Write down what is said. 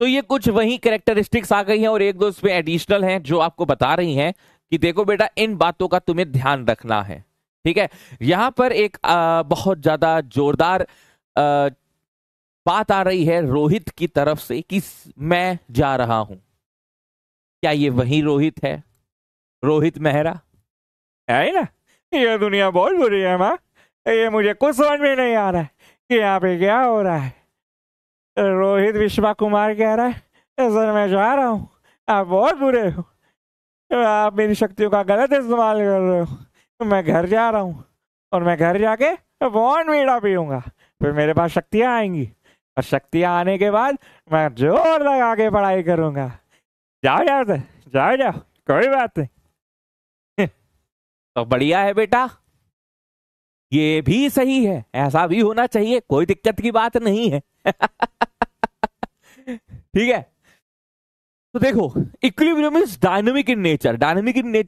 तो ये कुछ वही कैरेक्टरिस्टिक्स आ गई हैं और एक दो इसमें एडिशनल हैं जो आपको बता रही हैं कि देखो बेटा इन बातों का तुम्हें ध्यान रखना है ठीक है यहां पर एक आ, बहुत ज्यादा जोरदार बात आ रही है रोहित की तरफ से कि मैं जा रहा हूं क्या ये वही रोहित है रोहित मेहरा है ना ये दुनिया बहुत बुरी है माँ ये मुझे कुछ समझ में नहीं आ रहा है कि यहाँ पे क्या हो रहा है रोहित विश्वा कुमार कह रहा है सर मैं जा रहा हूँ आप बहुत बुरे हो आप मेरी शक्तियों का गलत इस्तेमाल कर रहे हो तो मैं घर जा रहा हूँ और मैं घर जाके बॉन्ड मीठा पीऊँगा फिर मेरे पास शक्तियाँ आएंगी और शक्तियाँ आने के बाद मैं जोर लगा के पढ़ाई करूँगा जाओ जाओ जाओ जाओ कोई बात नहीं तो बढ़िया है बेटा ये भी सही है ऐसा भी होना चाहिए कोई दिक्कत की बात नहीं है ठीक है तो देखो equilibrium is dynamic in nature dynamic in nature